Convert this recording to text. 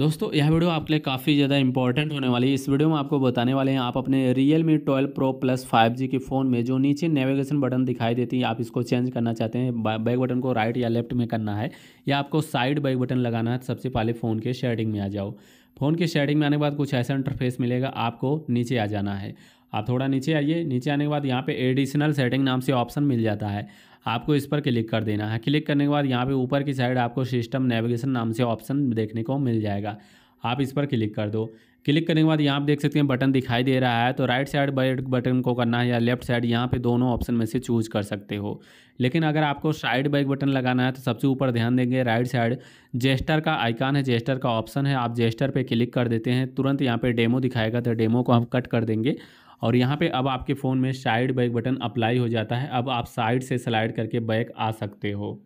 दोस्तों यह वीडियो आपके लिए काफ़ी ज़्यादा इंपॉर्टेंट होने वाली है इस वीडियो में आपको बताने वाले हैं आप अपने Realme twelve pro plus five G के फ़ोन में जो नीचे नेविगेशन बटन दिखाई देती है आप इसको चेंज करना चाहते हैं बैक बटन को राइट या लेफ्ट में करना है या आपको साइड बैक बटन लगाना है तो सबसे पहले फ़ोन के शेडिंग में आ जाओ फ़ोन की शेडिंग में आने के बाद कुछ ऐसा इंटरफेस मिलेगा आपको नीचे आ जाना है आप थोड़ा नीचे आइए नीचे आने के बाद यहाँ पे एडिशनल सेटिंग नाम से ऑप्शन मिल जाता है आपको इस पर क्लिक कर देना है क्लिक करने के बाद यहाँ पे ऊपर की साइड आपको सिस्टम नेविगेशन नाम से ऑप्शन देखने को मिल जाएगा आप इस पर क्लिक कर दो क्लिक करने के बाद यहाँ आप देख सकते हैं बटन दिखाई दे रहा है तो राइट साइड बटन को करना है या लेफ्ट साइड यहाँ पे दोनों ऑप्शन में से चूज कर सकते हो लेकिन अगर आपको साइड बाइक बटन लगाना है तो सबसे ऊपर ध्यान देंगे राइट साइड जेस्टर का आइकान है जेस्टर का ऑप्शन है आप जेस्टर पर क्लिक कर देते हैं तुरंत यहाँ पर डेमो दिखाएगा तो डेमो को हम कट कर देंगे और यहाँ पे अब आपके फ़ोन में साइड बैक बटन अप्लाई हो जाता है अब आप साइड से स्लाइड करके बैक आ सकते हो